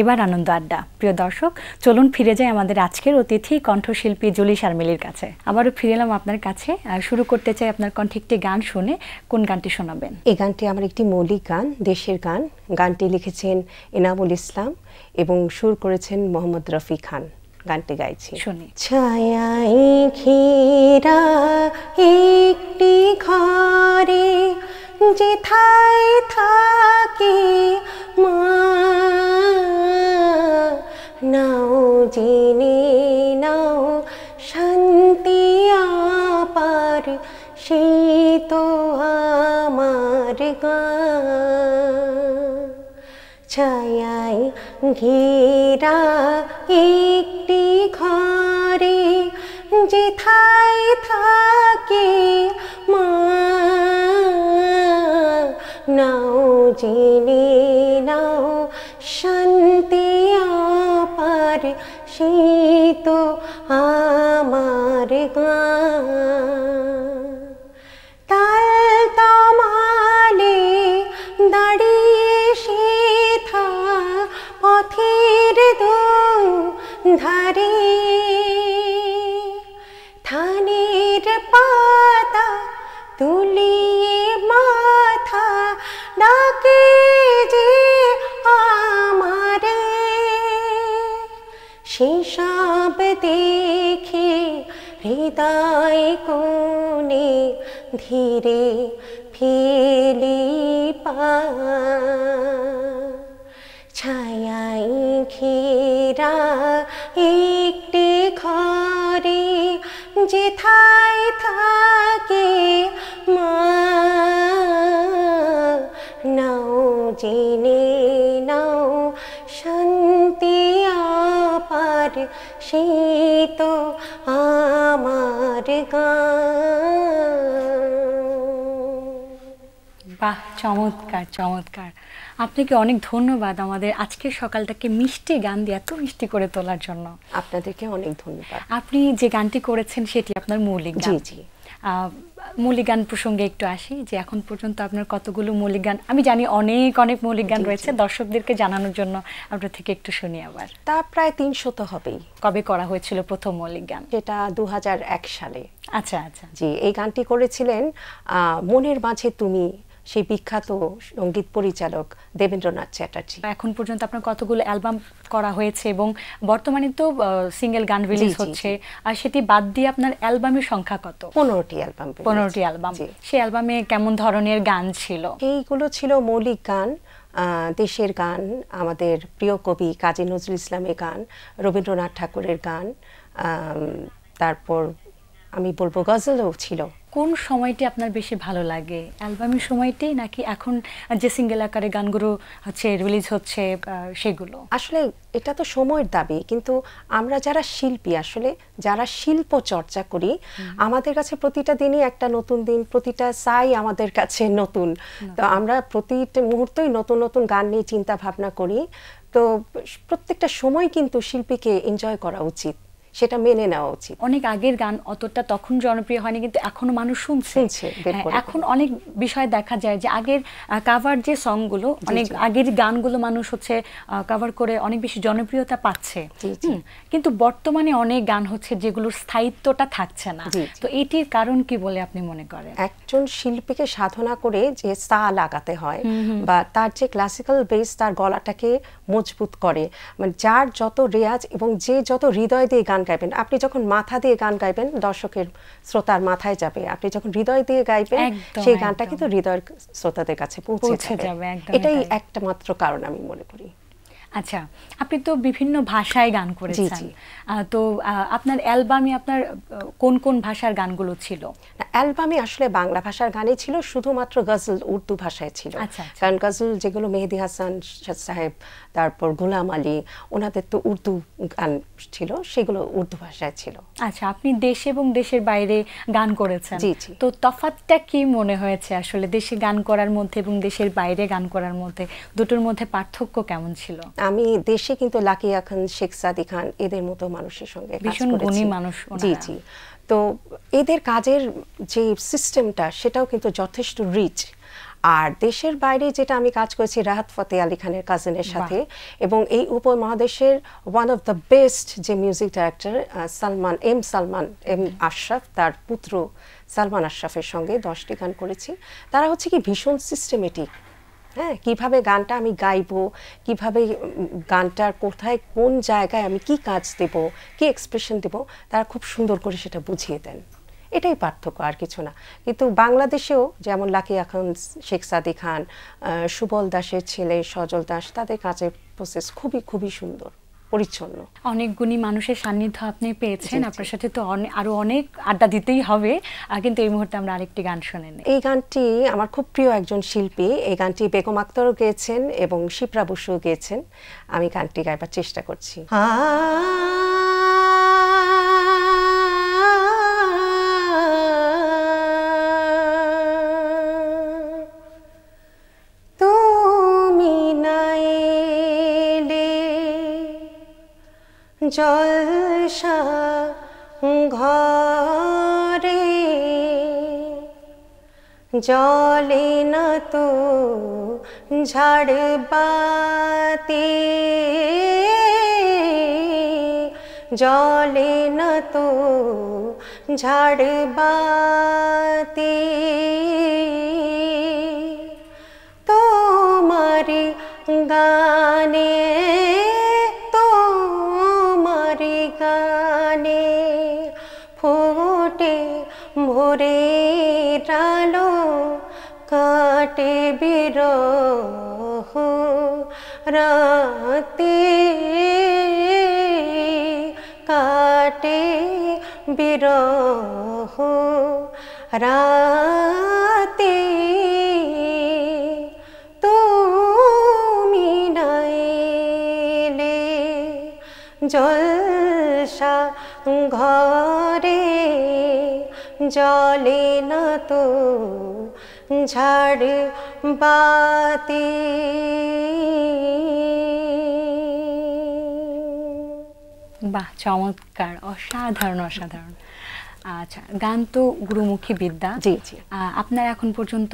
এবার আনন্দ আড্ডা প্রিয় দর্শক চলুন ফিরে যাই আমাদের আজকের অতিথি কণ্ঠশিল্পী জুলি শারমিলির কাছে আবারও ফিরে এলাম আপনার কাছে শুরু করতে চাই আপনার কণ্ঠে একটি গান শুনে কোন গানটি শোনাবেন এই গানটি আমার একটি মৌলিক গান দেশের গান গানটি লিখেছেন এনামুল ইসলাম এবং সুর করেছেন মোহাম্মদ রফি খান গানটি গাইছি শুনি ছায়াই ঘেরা একটি ঘরে যেথায় থাকে মা নাও জিনে নাও শান্তি আপার শীত আমার ছায়ায় ঘেরা একটি ঘরে যে থাই থাকে মা নাও জিনে ধারে ধানের পাতা তুলি মাথা ডাকে যে আমারে শেষাব দেখে হৃদয় কোনে ধীরে ফেলি পা ছায়াই ঘেরা যেথায় থাকে মা নাও জেনে নাও শান্তি আপার শীত আমার গা বাহ চমৎকার চমৎকার আপনাকে অনেক ধন্যবাদ আমাদের আজকের সকালটাকে মিষ্টি গান দিয়ে এত মিষ্টি করে তোলার জন্য আপনাদেরকে অনেক ধন্যবাদ আপনি যে গানটি করেছেন সেটি আপনার মৌলিক গান জি মৌলিক গান প্রসঙ্গে একটু আসি যে এখন পর্যন্ত আপনার কতগুলো মৌলিক গান আমি জানি অনেক অনেক মৌলিক গান রয়েছে দর্শকদেরকে জানানোর জন্য আপনার থেকে একটু শুনি আবার তা প্রায় তিনশো তো হবেই কবে করা হয়েছিল প্রথম মৌলিক গান সেটা দু সালে আচ্ছা আচ্ছা জি এই গানটি করেছিলেন মনের মাঝে তুমি সেই বিখ্যাত সঙ্গীত পরিচালক দেবেন্দ্রনাথ চ্যাটার্জি এখন পর্যন্ত আপনার কতগুলো অ্যালবাম করা হয়েছে এবং বর্তমানে তো সিঙ্গেল গান রিলিজ হচ্ছে আর সেটি বাদ দিয়ে আপনার অ্যালবামের সংখ্যা কত পনেরোটি অ্যালবাম পনেরোটি অ্যালবাম সেই অ্যালবামে কেমন ধরনের গান ছিল এইগুলো ছিল মৌলিক গান দেশের গান আমাদের প্রিয় কবি কাজী নজরুল ইসলামের গান রবীন্দ্রনাথ ঠাকুরের গান তারপর আমি বলবো গজলও ছিল কোন সময়টি আপনার বেশি ভালো লাগে অ্যালবামের সময়টি নাকি এখন যে সিঙ্গেল আকারে গানগুলো হচ্ছে রিলিজ হচ্ছে সেগুলো আসলে এটা তো সময়ের দাবি কিন্তু আমরা যারা শিল্পী আসলে যারা শিল্প চর্চা করি আমাদের কাছে প্রতিটা দিনই একটা নতুন দিন প্রতিটা সাই আমাদের কাছে নতুন তো আমরা প্রতিটা মুহূর্তেই নতুন নতুন গান নিয়ে চিন্তা ভাবনা করি তো প্রত্যেকটা সময় কিন্তু শিল্পীকে এনজয় করা উচিত সেটা মেনে নেওয়া উচিত অনেক আগের গান অতটা তখন জনপ্রিয় হয়নি কিন্তু এখনো মানুষ শুনছে হ্যাঁ, এখন অনেক বিষয় দেখা যায় যে আগের কাভার যে সংগুলো অনেক আগের গানগুলো মানুষ হচ্ছে কাভার করে অনেক বেশি জনপ্রিয়তা পাচ্ছে কিন্তু বর্তমানে অনেক গান হচ্ছে যেগুলোর স্থায়িত্বটা থাকছে না তো এটির কারণ কি বলে আপনি মনে করেন একজন শিল্পীকে সাধনা করে যে সা লাগাতে হয় বা তার যে ক্লাসিক্যাল বেস তার গলাটাকে মজবুত করে মানে যার যত রেয়াজ এবং যে যত হৃদয় দিয়ে গান গাইবেন আপনি যখন মাথা দিয়ে গান গাইবেন দর্শকের শ্রোতার মাথায় যাবে আপনি যখন হৃদয় দিয়ে গাইবেন সেই গানটা কিন্তু হৃদয়ের শ্রোতাদের কাছে পৌঁছে যাবে এটাই একটা মাত্র কারণ আমি মনে করি আচ্ছা আপনি তো বিভিন্ন ভাষায় গান করেছেন তো আপনার অ্যালবামে আপনার কোন কোন ভাষার গানগুলো ছিল অ্যালবামে আসলে বাংলা ভাষার গানই ছিল শুধুমাত্র গজল উর্দু ভাষায় ছিল আচ্ছা, আচ্ছা। কারণ গজল যেগুলো মেহেদি হাসান সাহেব তারপর গোলাম আলী ওনাদের তো উর্দু গান ছিল সেগুলো উর্দু ভাষায় ছিল আচ্ছা আপনি দেশে এবং দেশের বাইরে গান করেছেন তো তফাতটা কি মনে হয়েছে আসলে দেশে গান করার মধ্যে এবং দেশের বাইরে গান করার মধ্যে দুটোর মধ্যে পার্থক্য কেমন ছিল আমি দেশে কিন্তু লাকিয়া খান শেখ সাদি খান এদের মতো মানুষের সঙ্গে মানুষ জি জি তো এদের কাজের যে সিস্টেমটা সেটাও কিন্তু যথেষ্ট রিচ আর দেশের বাইরে যেটা আমি কাজ করেছি রাহাত ফতে আলী খানের কাজিনের সাথে এবং এই উপমহাদেশের ওয়ান অফ দ্য বেস্ট যে music director Salman M Salman M Ashraf তার পুত্র সালমান আশরাফের সঙ্গে দশটি গান করেছি তারা হচ্ছে কি ভীষণ সিস্টেমেটিক হ্যাঁ কিভাবে গানটা আমি গাইবো কিভাবে গানটার কোথায় কোন জায়গায় আমি কি কাজ দেব কি এক্সপ্রেশন দেব তারা খুব সুন্দর করে সেটা বুঝিয়ে দেন এটাই পার্থক্য আর কিছু না কিন্তু বাংলাদেশেও যেমন লাকি আখন শেখ সাদি খান সুবল দাসের ছেলে সজল দাস তাদের কাজের প্রসেস খুবই খুবই সুন্দর পরিচ্ছন্ন অনেক গুণী মানুষের সান্নিধ্য আপনি পেয়েছেন আপনার সাথে তো আরো অনেক আড্ডা দিতেই হবে কিন্তু এই মুহূর্তে আমরা আরেকটি গান শুনে নিই এই গানটি আমার খুব প্রিয় একজন শিল্পী এই গানটি বেগম আক্তারও গেয়েছেন এবং শিপ্রা বসুও গেয়েছেন আমি গানটি গাইবার চেষ্টা করছি জলসা ঘরে জলে না তো ঝাড় জলে না তো ঝাড় রাতি কাটে বিরহ রাতি তুমি নাইলে জলসা ঘরে জলে না তো ঝাড় বাতি বাহ চমৎকার অসাধারণ অসাধারণ আচ্ছা গান তো গুরুমুখী বিদ্যা জি জি আপনার এখন পর্যন্ত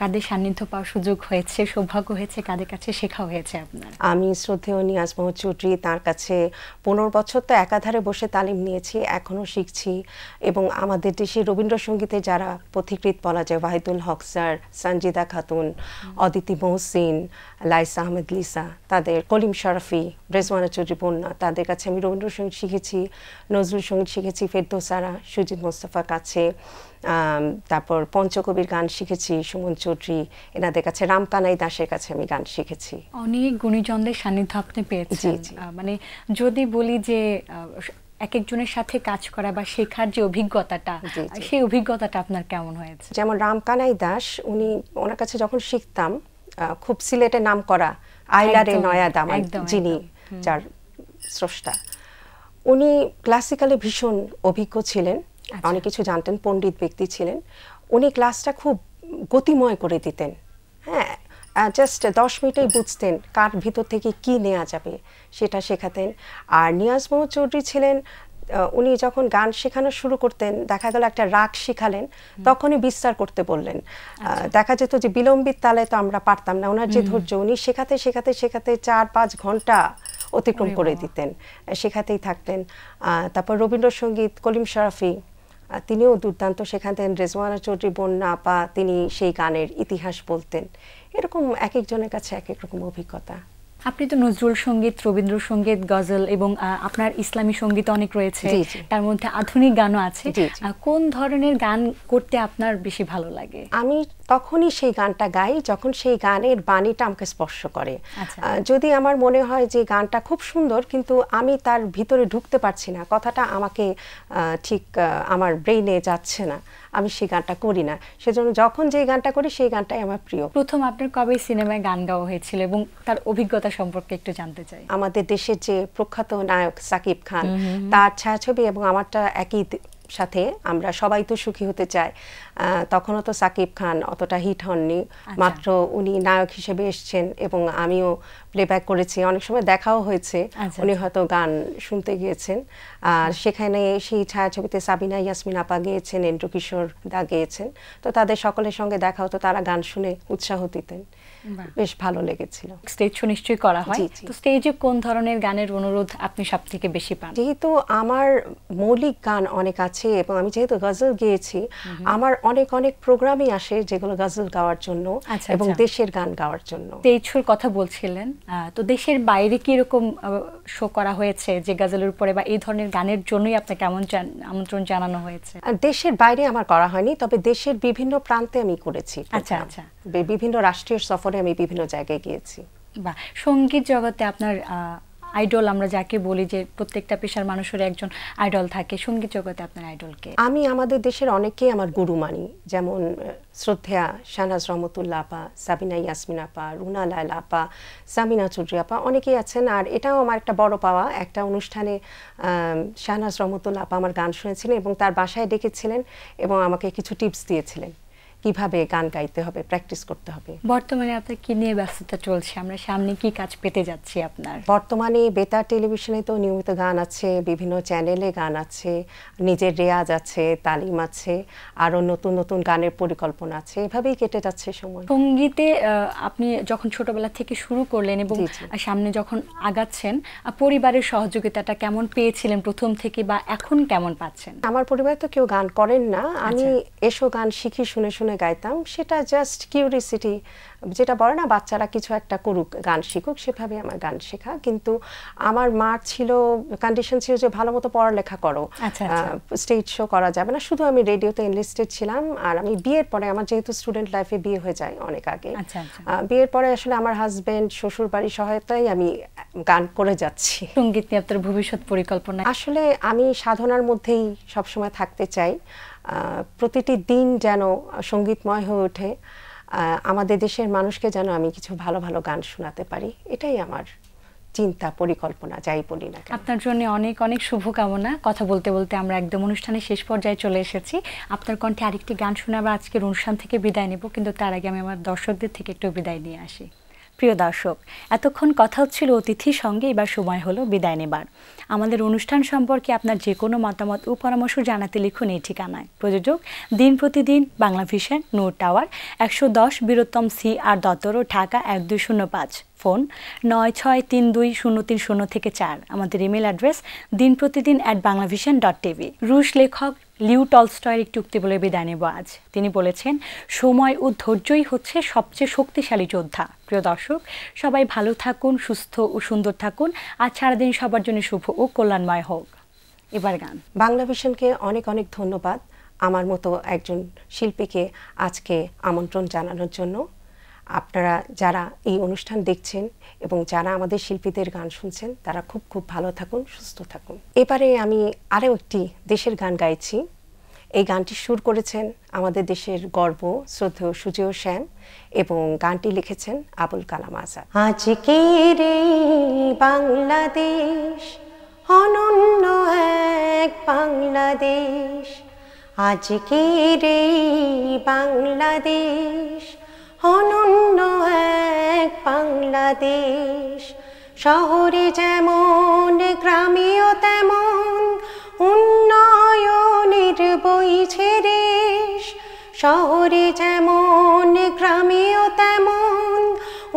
কাদের সান্নিধ্য পাওয়ার সুযোগ হয়েছে সৌভাগ্য হয়েছে কাদের কাছে শেখা হয়েছে আপনার আমি শ্রদ্ধেয় নিয়াজ মহ চৌধুরী তার কাছে পনেরো বছর তো একাধারে বসে তালিম নিয়েছি এখনও শিখছি এবং আমাদের দেশে রবীন্দ্রসঙ্গীতে যারা পথিকৃত বলা যায় ওয়াহিদুল হক স্যার সঞ্জিদা খাতুন অদিতি মহসিন লাইসা আহমেদ লিসা তাদের কলিম শরফি রেজওয়ানা চৌধুরী বন্যা তাদের কাছে আমি রবীন্দ্রসঙ্গীত শিখেছি নজরুল সঙ্গীত শিখেছি ফেরদোসারা মজিদ মোস্তফা কাছে তারপর পঞ্চকবির গান শিখেছি সুমন চৌধুরী এনাদের কাছে রামতানাই দাসের কাছে আমি গান শিখেছি অনেক গুণীজনদের সান্নিধ্য আপনি পেয়েছি মানে যদি বলি যে এক একজনের সাথে কাজ করা বা শেখার যে অভিজ্ঞতাটা সেই অভিজ্ঞতাটা আপনার কেমন হয়েছে যেমন রামকানাই দাস উনি ওনার কাছে যখন শিখতাম খুব সিলেটে নাম করা আইলারে নয়া দাম যিনি যার স্রষ্টা উনি ক্লাসিক্যালে ভীষণ অভিজ্ঞ ছিলেন আচ্ছা। অনেক কিছু জানতেন পণ্ডিত ব্যক্তি ছিলেন উনি ক্লাসটা খুব গতিময় করে দিতেন হ্যাঁ জাস্ট দশ মিনিটেই বুঝতেন কার ভিতর থেকে কি নেওয়া যাবে সেটা শেখাতেন আর নিয়াজ মোহাম্মদ চৌধুরী ছিলেন উনি যখন গান শেখানো শুরু করতেন দেখা গেল একটা রাগ শিখালেন তখনই বিস্তার করতে বললেন আচ্ছা। দেখা যেত যে বিলম্বিত তালে তো আমরা পারতাম না ওনার যে ধৈর্য উনি শেখাতে শেখাতে শেখাতে চার পাঁচ ঘন্টা অতিক্রম করে দিতেন শেখাতেই থাকতেন তারপর রবীন্দ্রসঙ্গীত কলিম শরাফি তিনিও দুর্দান্ত সেখান থেকে রেজওয়ানা চৌধুরী বন্যা আপা তিনি সেই গানের ইতিহাস বলতেন এরকম এক একজনের কাছে এক এক রকম অভিজ্ঞতা আপনি তো নজরুল সঙ্গীত রবীন্দ্রসঙ্গীত গজল এবং আপনার ইসলামী সঙ্গীত অনেক রয়েছে তার মধ্যে আধুনিক গানও আছে কোন ধরনের গান করতে আপনার বেশি ভালো লাগে আমি তখনই সেই গানটা গাই যখন সেই গানের বাণীটা আমাকে স্পর্শ করে আচ্ছা। যদি আমার মনে হয় যে গানটা খুব সুন্দর কিন্তু আমি তার ভিতরে ঢুকতে পারছি না কথাটা আমাকে ঠিক আমার ব্রেইনে যাচ্ছে না আমি সেই গানটা করি না সেজন্য যখন যে গানটা করি সেই গানটাই আমার প্রিয় প্রথম আপনার কবে সিনেমায় গান গাওয়া হয়েছিল এবং তার অভিজ্ঞতা সম্পর্কে একটু জানতে চাই আমাদের দেশের যে প্রখ্যাত নায়ক সাকিব খান তার ছায়াছবি এবং আমারটা একই সাথে আমরা সবাই তো সুখী হতে চাই তখনও তো সাকিব খান অতটা হিট হননি আচ্ছা। মাত্র উনি নায়ক হিসেবে এসছেন এবং আমিও প্লেব্যাক করেছি অনেক সময় দেখাও হয়েছে আচ্ছা। উনি হয়তো গান শুনতে গিয়েছেন আর সেখানে সেই ছায়াছবিতে সাবিনা ইয়াসমিন আপা গিয়েছেন এন্ড্রু কিশোর দা গিয়েছেন তো তাদের সকলের সঙ্গে দেখা হতো তারা গান শুনে উৎসাহ দিতেন বেশ ভালো লেগেছিল স্টেজ সুনিশ্চয় করা হয় তো স্টেজে কোন ধরনের গানের অনুরোধ আপনি সব থেকে বেশি পান যেহেতু আমার মৌলিক গান অনেক আছে এবং আমি যেহেতু গজল গিয়েছি আমার অনেক অনেক প্রোগ্রামই আসে যেগুলো গজল গাওয়ার জন্য আচ্ছা, এবং আচ্ছা। দেশের গান গাওয়ার জন্য তেইছুর কথা বলছিলেন তো দেশের বাইরে কি এরকম শো করা হয়েছে যে গজলের উপরে বা এই ধরনের গানের জন্যই আপনাকে আমন্ত্রণ জানানো হয়েছে দেশের বাইরে আমার করা হয়নি তবে দেশের বিভিন্ন প্রান্তে আমি করেছি আচ্ছা আচ্ছা বিভিন্ন রাষ্ট্রীয় সফরে আমি বিভিন্ন জায়গায় গিয়েছি বা সঙ্গীত জগতে আপনার আইডল আমরা যাকে বলি যে প্রত্যেকটা পেশার মানুষের একজন আইডল থাকে সঙ্গীত জগতে আপনার আইডলকে আমি আমাদের দেশের অনেকেই আমার গুরু মানি যেমন শ্রদ্ধেয়া শাহনাজ রহমতুল্লা আপা সাবিনা ইয়াসমিন আপা রুনা লাল আপা সামিনা চৌধুরী আপা অনেকেই আছেন আর এটাও আমার একটা বড় পাওয়া একটা অনুষ্ঠানে শাহনাজ রহমতুল্লা আপা আমার গান শুনেছিলেন এবং তার বাসায় ডেকেছিলেন এবং আমাকে কিছু টিপস দিয়েছিলেন কিভাবে গান গাইতে হবে প্র্যাকটিস করতে হবে বর্তমানে আপনার কি নিয়ে ব্যস্ততা চলছে আমরা সামনে কি কাজ পেতে যাচ্ছি আপনার বর্তমানে বেতার টেলিভিশনে তো নিয়মিত গান আছে বিভিন্ন চ্যানেলে গান আছে নিজের রেয়াজ আছে তালিম আছে আরও নতুন নতুন গানের পরিকল্পনা আছে এভাবেই কেটে যাচ্ছে সময় সঙ্গীতে আপনি যখন ছোটবেলা থেকে শুরু করলেন এবং সামনে যখন আগাচ্ছেন পরিবারের সহযোগিতাটা কেমন পেয়েছিলেন প্রথম থেকে বা এখন কেমন পাচ্ছেন আমার পরিবারে তো কেউ গান করেন না আচ্ছা। আমি এসো গান শিখি শুনে শুনে শুনে গাইতাম সেটা জাস্ট কিউরিসিটি যেটা বলে না বাচ্চারা কিছু একটা করুক গান শিখুক সেভাবে আমার গান শেখা কিন্তু আমার মার ছিল কন্ডিশন ছিল যে ভালো মতো পড়ালেখা করো স্টেজ আচ্ছা, শো আচ্ছা। করা যাবে না শুধু আমি রেডিওতে এনলিস্টেড ছিলাম আর আমি বিয়ের পরে আমার যেহেতু স্টুডেন্ট লাইফে বিয়ে হয়ে যায় অনেক আগে আচ্ছা, বিয়ের পরে আসলে আমার হাজব্যান্ড শ্বশুর বাড়ির সহায়তায় আমি গান করে যাচ্ছি সঙ্গীত নিয়ে আপনার ভবিষ্যৎ পরিকল্পনা আসলে আমি সাধনার মধ্যেই সবসময় থাকতে চাই প্রতিটি দিন যেন সঙ্গীতময় হয়ে ওঠে আমাদের দেশের মানুষকে যেন আমি কিছু ভালো ভালো গান শোনাতে পারি এটাই আমার চিন্তা পরিকল্পনা যাই বলি না আপনার জন্য অনেক অনেক শুভকামনা কথা বলতে বলতে আমরা একদম অনুষ্ঠানের শেষ পর্যায়ে চলে এসেছি আপনার কণ্ঠে আরেকটি গান শোনাবার আজকের অনুষ্ঠান থেকে বিদায় নেব কিন্তু তার আগে আমি আমার দর্শকদের থেকে একটু বিদায় নিয়ে আসি প্রিয় দর্শক এতক্ষণ কথা হচ্ছিল অতিথির সঙ্গে এবার সময় হলো বিদায় নেবার আমাদের অনুষ্ঠান সম্পর্কে আপনার যে কোনো মতামত ও পরামর্শ জানাতে লিখুন এই ঠিকানায় প্রযোজক দিন প্রতিদিন বাংলা ভিশন নোট টাওয়ার একশো দশ বীরোত্তম সি আর দত্তরও ঢাকা এক দুই শূন্য পাঁচ ফোন নয় ছয় তিন দুই শূন্য তিন শূন্য থেকে চার আমাদের ইমেল অ্যাড্রেস দিন প্রতিদিন অ্যাট বাংলাভিশন ডট টিভি রুশ লেখক লিউ টলস্টয়ের একটি উক্তি বলে বিদায় নেব আজ তিনি বলেছেন সময় ও ধৈর্যই হচ্ছে সবচেয়ে শক্তিশালী যোদ্ধা প্রিয় দর্শক সবাই ভালো থাকুন সুস্থ ও সুন্দর থাকুন আর সারাদিন সবার জন্য শুভ ও কল্যাণময় হোক এবার গান বাংলা ভিশনকে অনেক অনেক ধন্যবাদ আমার মতো একজন শিল্পীকে আজকে আমন্ত্রণ জানানোর জন্য আপনারা যারা এই অনুষ্ঠান দেখছেন এবং যারা আমাদের শিল্পীদের গান শুনছেন তারা খুব খুব ভালো থাকুন সুস্থ থাকুন এবারে আমি আরও একটি দেশের গান গাইছি এই গানটি সুর করেছেন আমাদের দেশের গর্ব শ্রদ্ধেয় সুজেয় শ্যাম এবং গানটি লিখেছেন আবুল কালাম আজাদ রে বাংলাদেশ অনন্য এক বাংলাদেশ আজকে রে বাংলাদেশ অনন্য এক বাংলাদেশ শহরে যেমন গ্রামেও তেমন উন্নয়নের বইছে রেশ শহরে যেমন গ্রামেও তেমন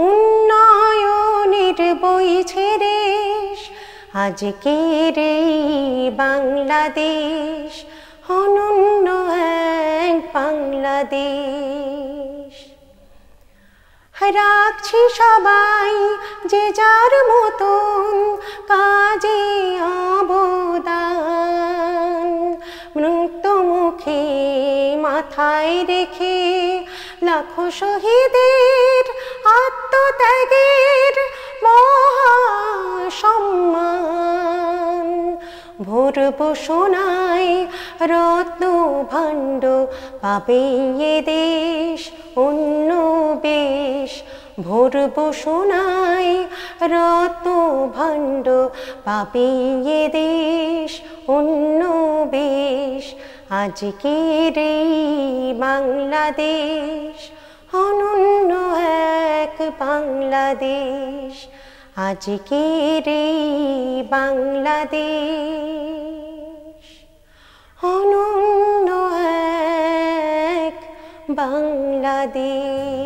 উন্নয়নের বইছে ছেড়ে আজকের এই বাংলাদেশ অনন্য এক বাংলাদেশ রাখছি সবাই যে যার মতন কাজে অবদান মুক্ত মুখে মাথায় রেখে লাখো শহীদের আত্মত্যাগের মহা সোনায় রত্ন ভাণ্ড পাবে দেশ অন্য বেশ ভোরব সোনায় রত্ন ভাণ্ড পাবে দেশ অন্য বেশ আজকের বাংলাদেশ অনন্য এক বাংলাদেশ আজকের বাংলাদেশ বাংলাদেশ